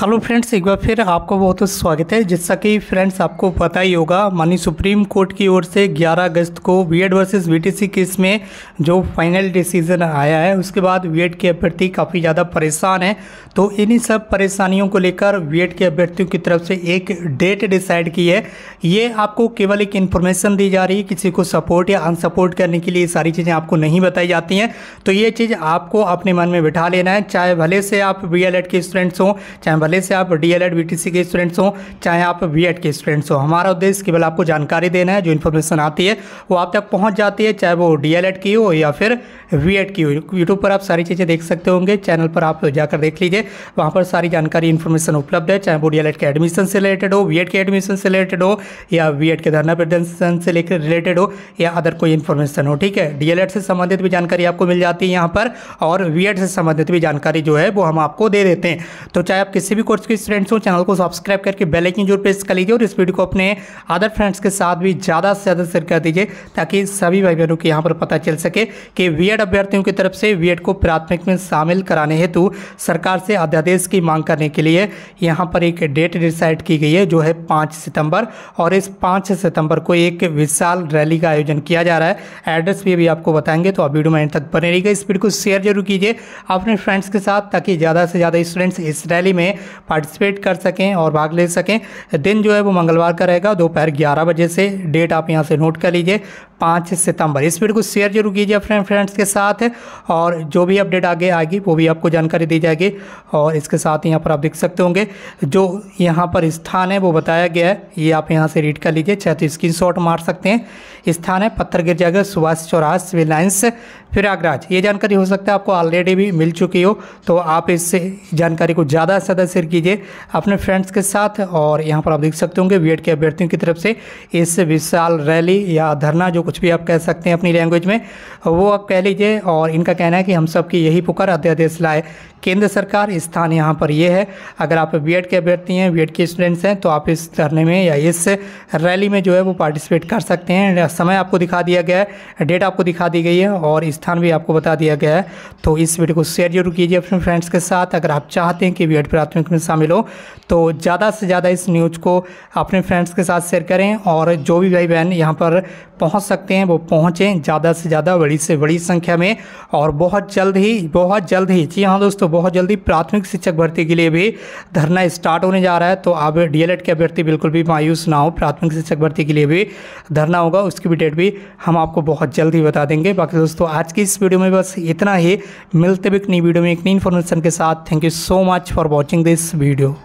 hello friends एक बार फिर आपका बहुत स्वागत है जैसा कि फ्रेंड्स आपको पता ही होगा माननीय सुप्रीम कोर्ट की ओर से 11 अगस्त को बीएड वर्सेस बीटीसी केस में जो फाइनल डिसीजन आया है उसके बाद बीएड के अभ्यर्थी काफ़ी ज़्यादा परेशान हैं तो इन्हीं सब परेशानियों को लेकर बीएड के अभ्यर्थियों की तरफ से एक डेट डिसाइड की है ये आपको केवल एक इन्फॉर्मेशन दी जा रही है किसी को सपोर्ट या अनसपोर्ट करने के लिए सारी चीज़ें आपको नहीं बताई जाती हैं तो ये चीज़ आपको अपने मन में बिठा लेना है चाहे भले से आप बी के स्टूडेंट्स हों चाहे भले से आप डी एल एड के स्टूडेंट्स हों चाहे आप बी के स्टूडेंट्स हों हमारा उद्देश्य केवल आपको जानकारी देना है जो इन्फॉर्मेशन आती है वो आप तक पहुँच जाती है चाहे वो डी की हो या फिर वी की हो यूट्यूब पर आप सारी चीज़ें देख सकते होंगे चैनल पर आप जाकर देख लीजिए वहाँ पर सारी जानकारी इन्फॉर्मेशन उपलब्ध है चाहे वो डी के एडमिशन से रिलेटेड हो बी के एडमिशन से रिलेटेड हो या बी के धरना प्रदर्शन से लेकर रिलेटेड हो या अदर कोई इन्फॉर्मेशन हो ठीक है डी से संबंधित भी जानकारी आपको मिल जाती है यहाँ पर और वी से संबंधित भी जानकारी जो है वो हम आपको दे देते हैं तो चाहे आप किसी भी कोर्स के स्टूडेंट्स हो चैनल को सब्सक्राइब करके बेल आइकन जरूर प्रेस कर लीजिए और इस वीडियो को अपने अदर फ्रेंड्स के साथ भी ज़्यादा से ज़्यादा शेयर कर दीजिए ताकि सभी भाई बहनों को यहाँ पर पता चल सके कि वी अभ्यर्थियों की तरफ से वी को प्राथमिक में शामिल कराने हेतु सरकार से अध्यादेश की मांग करने के लिए यहाँ पर एक डेट डिसाइड की गई है जो है पाँच सितंबर और इस पाँच सितंबर को एक विशाल रैली का आयोजन किया जा रहा है एड्रेस भी अभी आपको बताएंगे तो आप वीडियो में तक बने रहिएगा इस वीडियो को शेयर जरूर कीजिए अपने फ्रेंड्स के साथ ताकि ज़्यादा से ज़्यादा स्टूडेंट्स इस रैली में पार्टिसिपेट कर सकें और भाग ले सकें दिन जो है वो मंगलवार का रहेगा दोपहर ग्यारह बजे से डेट आप यहाँ से नोट कर लीजिए पाँच सितंबर इस वीडियो को शेयर जरूर कीजिए अपने फ्रेंड्स के साथ और जो भी अपडेट आगे आएगी वो भी आपको जानकारी दी जाएगी और इसके साथ यहाँ पर आप देख सकते होंगे जो यहाँ पर स्थान है वो बताया गया है ये आप यहाँ से रीड कर लीजिए चाहे तो स्क्रीन मार सकते हैं स्थान है पत्थर गिर जाएगा सुभाष चौराहा सिविल लाइन्स प्रयागराज ये जानकारी हो सकता है आपको ऑलरेडी भी मिल चुकी हो तो आप इस जानकारी को ज़्यादा से ज़्यादा शेयर कीजिए अपने फ्रेंड्स के साथ और यहाँ पर आप देख सकते होंगे बी के अभ्यर्थियों की तरफ से इस विशाल रैली या धरना जो कुछ भी आप कह सकते हैं अपनी लैंग्वेज में वो आप कह लीजिए और इनका कहना है कि हम सब की यही पुकार अध्यादेश लाए केंद्र सरकार स्थान यहाँ पर ये है अगर आप बी के अभ्यर्थी हैं बी के स्टूडेंट्स हैं तो आप इस धरने में या इस रैली में जो है वो पार्टिसिपेट कर सकते हैं समय आपको दिखा दिया गया है डेट आपको दिखा दी गई है और स्थान भी आपको बता दिया गया है तो इस वीडियो को शेयर जरूर कीजिए अपने फ्रेंड्स के साथ अगर आप चाहते हैं कि बी प्राथमिक में शामिल हो तो ज़्यादा से ज़्यादा इस न्यूज़ को अपने फ्रेंड्स के साथ शेयर करें और जो भी भाई बहन यहाँ पर पहुँच सकते सकते हैं वो पहुँचें ज़्यादा से ज़्यादा बड़ी से बड़ी संख्या में और बहुत जल्द ही बहुत जल्द ही जी हाँ दोस्तों बहुत जल्दी प्राथमिक शिक्षक भर्ती के लिए भी धरना स्टार्ट होने जा रहा है तो आप डीएलएड के अभ्यर्थी बिल्कुल भी मायूस ना हो प्राथमिक शिक्षक भर्ती के लिए भी धरना होगा उसकी भी डेट भी हम आपको बहुत जल्द ही बता देंगे बाकी दोस्तों आज की इस वीडियो में बस इतना ही मिलते भी एक नई वीडियो में एक नई इन्फॉर्मेशन के साथ thank you so much for watching this video